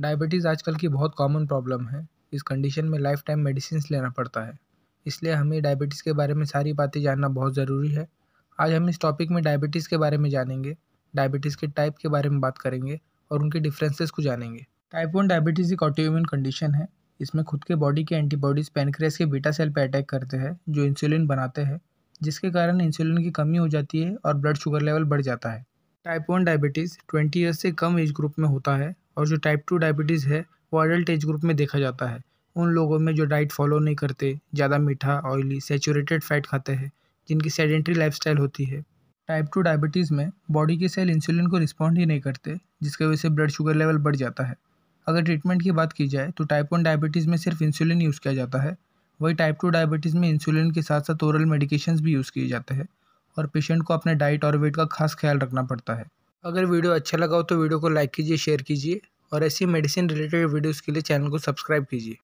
diabetes आजकल की बहुत कॉमन प्रॉब्लम है इस कंडीशन में लाइफ टाइम मेडिसिन लेना पड़ता है इसलिए हमें डायबिटीज़ के बारे में सारी बातें जानना बहुत ज़रूरी है आज हम इस टॉपिक में डायबिटीज़ के बारे में जानेंगे डायबिटीज़ के टाइप के बारे में बात करेंगे और उनके डिफरेंसेस को जानेंगे टाइप वन डायबिटीज़ एक ऑटोइम्यून कंडीशन है इसमें खुद के बॉडी के एंटीबॉडीज़ पेनक्रेस के बीटा सेल पर अटैक करते हैं जो इंसुलिन बनाते हैं जिसके कारण इंसुलिन की कमी हो जाती है और ब्लड शुगर लेवल बढ़ जाता है type one diabetes twenty years से कम एज ग्रुप में होता है और जो टाइप टू डायबिटीज़ है वो अडल्ट एज ग्रुप में देखा जाता है उन लोगों में जो डाइट फॉलो नहीं करते ज़्यादा मीठा ऑयली सेचूरेटेड फैट खाते हैं जिनकी सेडेंट्री स्टाइल होती है टाइप टू डायबिटीज़ में बॉडी के सेल इंसुलिन को रिस्पॉन्ड ही नहीं करते जिसकी वजह से ब्लड शुगर लेवल बढ़ जाता है अगर ट्रीटमेंट की बात की जाए तो टाइप वन डायबिटीज़ में सिर्फ इंसुलिन यूज़ किया जाता है वही टाइप टू डायबिटीज़ में इंसुलिन के साथ साथ ओरल मेडिकेशंस भी यूज़ किए जाते हैं और पेशेंट को अपने डाइट और वेट का खास ख्याल रखना पड़ता है अगर वीडियो अच्छा लगा हो तो वीडियो को लाइक कीजिए शेयर कीजिए और ऐसी मेडिसिन रिलेटेड वीडियोज़ के लिए चैनल को सब्सक्राइब कीजिए